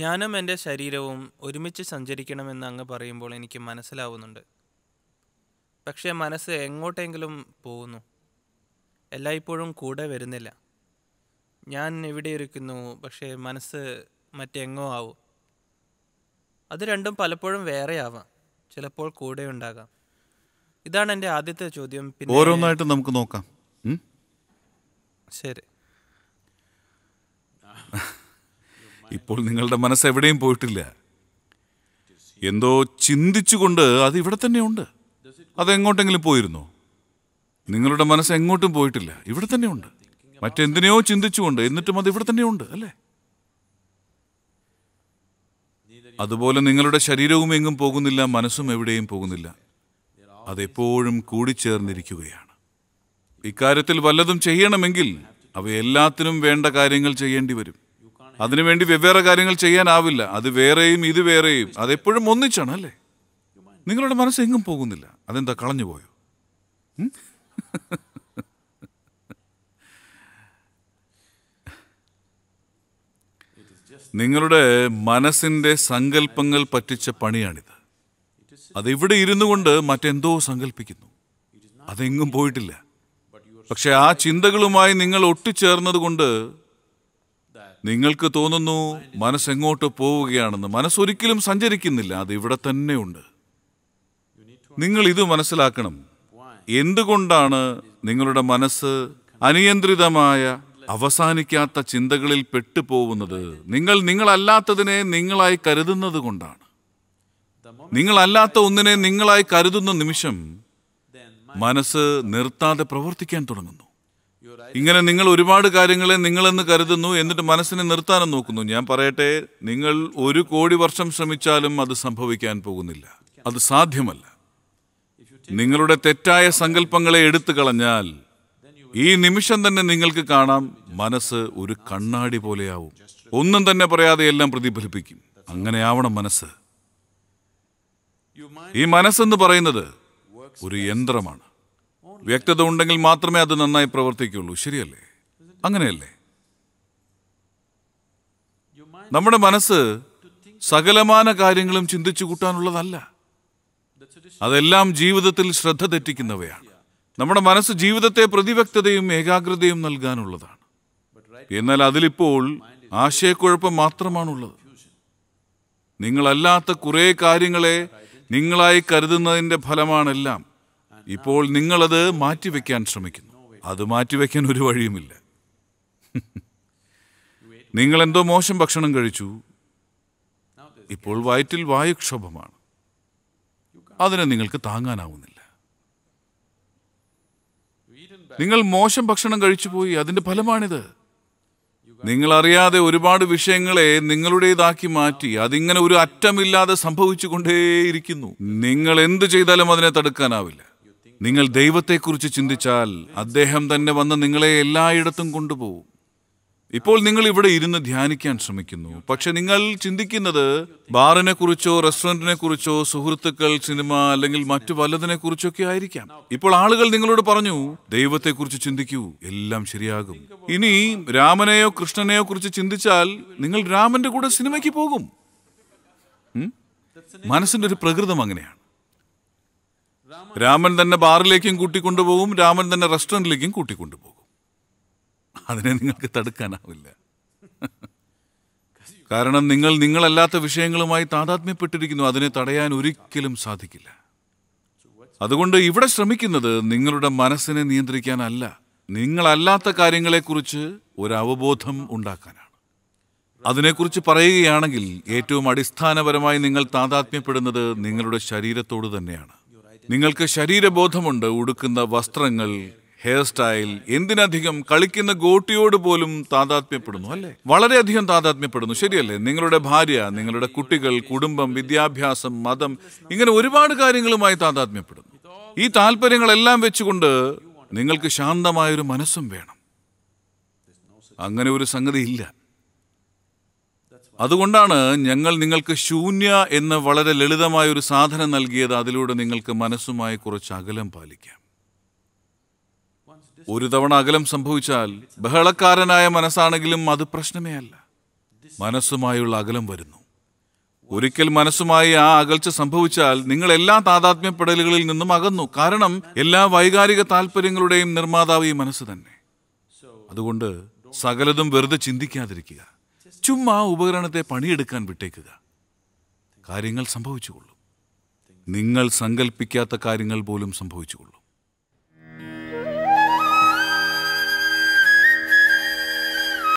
ഞാനും എൻ്റെ ശരീരവും ഒരുമിച്ച് സഞ്ചരിക്കണമെന്ന് അങ്ങ് പറയുമ്പോൾ എനിക്ക് മനസ്സിലാവുന്നുണ്ട് പക്ഷേ മനസ്സ് എങ്ങോട്ടെങ്കിലും പോകുന്നു എല്ലായ്പ്പോഴും കൂടെ വരുന്നില്ല ഞാൻ ഇവിടെ ഇരിക്കുന്നു പക്ഷേ മനസ്സ് മറ്റെങ്ങോ ആവും അത് രണ്ടും പലപ്പോഴും വേറെയാവാം ചിലപ്പോൾ കൂടെ ഉണ്ടാകാം ഇതാണ് എൻ്റെ ആദ്യത്തെ ചോദ്യം പിന്നെ ഓരോന്നായിട്ട് നമുക്ക് നോക്കാം ശരി ഇപ്പോൾ നിങ്ങളുടെ മനസ്സ് എവിടെയും പോയിട്ടില്ല എന്തോ ചിന്തിച്ചുകൊണ്ട് അത് ഇവിടെ തന്നെയുണ്ട് അതെങ്ങോട്ടെങ്കിലും പോയിരുന്നു നിങ്ങളുടെ മനസ്സ് എങ്ങോട്ടും പോയിട്ടില്ല ഇവിടെ തന്നെയുണ്ട് മറ്റെന്തിനെയോ ചിന്തിച്ചുകൊണ്ട് എന്നിട്ടും അത് ഇവിടെ തന്നെയുണ്ട് അല്ലേ അതുപോലെ നിങ്ങളുടെ ശരീരവും എങ്ങും പോകുന്നില്ല മനസ്സും എവിടെയും പോകുന്നില്ല അതെപ്പോഴും കൂടിച്ചേർന്നിരിക്കുകയാണ് ഇക്കാര്യത്തിൽ വല്ലതും ചെയ്യണമെങ്കിൽ അവയെല്ലാത്തിനും വേണ്ട കാര്യങ്ങൾ ചെയ്യേണ്ടി വരും അതിനുവേണ്ടി വെവ്വേറെ കാര്യങ്ങൾ ചെയ്യാനാവില്ല അത് വേറെയും ഇത് വേറെയും അതെപ്പോഴും ഒന്നിച്ചാണ് അല്ലേ നിങ്ങളുടെ മനസ്സ് എങ്ങും പോകുന്നില്ല അതെന്താ കളഞ്ഞു പോയോ നിങ്ങളുടെ മനസ്സിൻ്റെ സങ്കല്പങ്ങൾ പറ്റിച്ച പണിയാണിത് അതിവിടെ ഇരുന്നു കൊണ്ട് മറ്റെന്തോ സങ്കല്പിക്കുന്നു അതെങ്ങും പോയിട്ടില്ല പക്ഷെ ആ ചിന്തകളുമായി നിങ്ങൾ ഒട്ടിച്ചേർന്നത് കൊണ്ട് നിങ്ങൾക്ക് തോന്നുന്നു മനസ്സെങ്ങോട്ട് പോവുകയാണെന്ന് മനസ്സൊരിക്കലും സഞ്ചരിക്കുന്നില്ല അത് ഇവിടെ തന്നെയുണ്ട് നിങ്ങൾ ഇത് മനസ്സിലാക്കണം എന്തുകൊണ്ടാണ് നിങ്ങളുടെ മനസ്സ് അനിയന്ത്രിതമായ അവസാനിക്കാത്ത ചിന്തകളിൽ പെട്ടുപോകുന്നത് നിങ്ങൾ നിങ്ങളല്ലാത്തതിനെ നിങ്ങളായി കരുതുന്നത് കൊണ്ടാണ് നിങ്ങളല്ലാത്ത ഒന്നിനെ നിങ്ങളായി കരുതുന്ന നിമിഷം മനസ്സ് നിർത്താതെ പ്രവർത്തിക്കാൻ തുടങ്ങുന്നു ഇങ്ങനെ നിങ്ങൾ ഒരുപാട് കാര്യങ്ങളെ നിങ്ങളെന്ന് കരുതുന്നു എന്നിട്ട് മനസ്സിനെ നിർത്താനും നോക്കുന്നു ഞാൻ പറയട്ടെ നിങ്ങൾ ഒരു കോടി വർഷം ശ്രമിച്ചാലും അത് സംഭവിക്കാൻ പോകുന്നില്ല അത് സാധ്യമല്ല നിങ്ങളുടെ തെറ്റായ സങ്കല്പങ്ങളെ എടുത്തു കളഞ്ഞാൽ ഈ നിമിഷം തന്നെ നിങ്ങൾക്ക് കാണാം മനസ്സ് ഒരു കണ്ണാടി പോലെയാവും ഒന്നും തന്നെ പറയാതെ എല്ലാം പ്രതിഫലിപ്പിക്കും അങ്ങനെയാവണം മനസ്സ് ഈ മനസ്സെന്ന് പറയുന്നത് ഒരു യന്ത്രമാണ് വ്യക്തത ഉണ്ടെങ്കിൽ മാത്രമേ അത് നന്നായി പ്രവർത്തിക്കുള്ളൂ ശരിയല്ലേ അങ്ങനെയല്ലേ നമ്മുടെ മനസ്സ് സകലമാന കാര്യങ്ങളും ചിന്തിച്ചു കൂട്ടാനുള്ളതല്ല അതെല്ലാം ജീവിതത്തിൽ ശ്രദ്ധ തെറ്റിക്കുന്നവയാണ് നമ്മുടെ മനസ്സ് ജീവിതത്തെ പ്രതിവ്യക്തതയും ഏകാഗ്രതയും നൽകാനുള്ളതാണ് എന്നാൽ അതിലിപ്പോൾ ആശയക്കുഴപ്പം മാത്രമാണുള്ളത് നിങ്ങളല്ലാത്ത കുറേ കാര്യങ്ങളെ നിങ്ങളായി കരുതുന്നതിൻ്റെ ഫലമാണെല്ലാം ഇപ്പോൾ നിങ്ങളത് മാറ്റിവെക്കാൻ ശ്രമിക്കുന്നു അത് മാറ്റിവെക്കാൻ ഒരു വഴിയുമില്ല നിങ്ങൾ എന്തോ മോശം ഭക്ഷണം കഴിച്ചു ഇപ്പോൾ വയറ്റിൽ വായുക്ഷോഭമാണ് അതിനെ നിങ്ങൾക്ക് താങ്ങാനാവുന്നില്ല നിങ്ങൾ മോശം ഭക്ഷണം കഴിച്ചു പോയി അതിൻ്റെ ഫലമാണിത് നിങ്ങൾ അറിയാതെ ഒരുപാട് വിഷയങ്ങളെ നിങ്ങളുടേതാക്കി മാറ്റി അതിങ്ങനെ ഒരു അറ്റമില്ലാതെ സംഭവിച്ചു കൊണ്ടേയിരിക്കുന്നു നിങ്ങൾ എന്ത് ചെയ്താലും അതിനെ തടുക്കാനാവില്ല നിങ്ങൾ ദൈവത്തെക്കുറിച്ച് ചിന്തിച്ചാൽ അദ്ദേഹം തന്നെ വന്ന് നിങ്ങളെ എല്ലായിടത്തും കൊണ്ടുപോകും ഇപ്പോൾ നിങ്ങൾ ഇവിടെ ഇരുന്ന് ധ്യാനിക്കാൻ ശ്രമിക്കുന്നു പക്ഷെ നിങ്ങൾ ചിന്തിക്കുന്നത് ബാറിനെ കുറിച്ചോ റെസ്റ്റോറൻറ്റിനെ കുറിച്ചോ സുഹൃത്തുക്കൾ സിനിമ അല്ലെങ്കിൽ മറ്റു വല്ലതിനെ കുറിച്ചൊക്കെ ആയിരിക്കാം ഇപ്പോൾ ആളുകൾ നിങ്ങളോട് പറഞ്ഞു ദൈവത്തെക്കുറിച്ച് ചിന്തിക്കൂ എല്ലാം ശരിയാകും ഇനി രാമനെയോ കൃഷ്ണനെയോ കുറിച്ച് ചിന്തിച്ചാൽ നിങ്ങൾ രാമന്റെ കൂടെ സിനിമയ്ക്ക് പോകും മനസ്സിന്റെ ഒരു പ്രകൃതം അങ്ങനെയാണ് രാമൻ തന്നെ ബാറിലേക്കും കൂട്ടിക്കൊണ്ടുപോകും രാമൻ തന്നെ റെസ്റ്റോറൻറ്റിലേക്കും കൂട്ടിക്കൊണ്ടുപോകും അതിനെ നിങ്ങൾക്ക് തടുക്കാനാവില്ല കാരണം നിങ്ങൾ നിങ്ങളല്ലാത്ത വിഷയങ്ങളുമായി താതാത്മ്യപ്പെട്ടിരിക്കുന്നു അതിനെ തടയാൻ ഒരിക്കലും സാധിക്കില്ല അതുകൊണ്ട് ഇവിടെ ശ്രമിക്കുന്നത് നിങ്ങളുടെ മനസ്സിനെ നിയന്ത്രിക്കാനല്ല നിങ്ങളല്ലാത്ത കാര്യങ്ങളെക്കുറിച്ച് ഒരു ഉണ്ടാക്കാനാണ് അതിനെക്കുറിച്ച് പറയുകയാണെങ്കിൽ ഏറ്റവും അടിസ്ഥാനപരമായി നിങ്ങൾ താതാത്മ്യപ്പെടുന്നത് നിങ്ങളുടെ ശരീരത്തോട് തന്നെയാണ് നിങ്ങൾക്ക് ശരീരബോധമുണ്ട് ഉടുക്കുന്ന വസ്ത്രങ്ങൾ ഹെയർ സ്റ്റൈൽ എന്തിനധികം കളിക്കുന്ന ഗോട്ടിയോട് പോലും താതാത്മ്യപ്പെടുന്നു അല്ലേ വളരെയധികം താതാത്മ്യപ്പെടുന്നു ശരിയല്ലേ നിങ്ങളുടെ ഭാര്യ നിങ്ങളുടെ കുട്ടികൾ കുടുംബം വിദ്യാഭ്യാസം മതം ഇങ്ങനെ ഒരുപാട് കാര്യങ്ങളുമായി താതാത്മ്യപ്പെടുന്നു ഈ താല്പര്യങ്ങളെല്ലാം വെച്ചുകൊണ്ട് നിങ്ങൾക്ക് ശാന്തമായൊരു മനസ്സും വേണം അങ്ങനെ ഒരു സംഗതി ഇല്ല അതുകൊണ്ടാണ് ഞങ്ങൾ നിങ്ങൾക്ക് ശൂന്യ എന്ന വളരെ ലളിതമായ ഒരു സാധനം നൽകിയത് അതിലൂടെ നിങ്ങൾക്ക് മനസ്സുമായി കുറച്ച് അകലം പാലിക്കാം ഒരു തവണ അകലം സംഭവിച്ചാൽ ബഹളക്കാരനായ മനസ്സാണെങ്കിലും അത് പ്രശ്നമേ അല്ല മനസ്സുമായുള്ള അകലം വരുന്നു ഒരിക്കൽ മനസ്സുമായി ആ അകൽച്ച സംഭവിച്ചാൽ നിങ്ങൾ എല്ലാ താതാത്മ്യപ്പെടലുകളിൽ നിന്നും അകന്നു കാരണം എല്ലാ വൈകാരിക താല്പര്യങ്ങളുടെയും നിർമ്മാതാവ് ഈ മനസ്സ് തന്നെ അതുകൊണ്ട് സകലതും വെറുതെ ചിന്തിക്കാതിരിക്കുക ചുമ്മാ ഉപകരണത്തെ പണിയെടുക്കാൻ വിട്ടേക്കുക കാര്യങ്ങൾ സംഭവിച്ചുകൊള്ളും നിങ്ങൾ സങ്കല്പിക്കാത്ത കാര്യങ്ങൾ പോലും സംഭവിച്ചുകൊള്ളും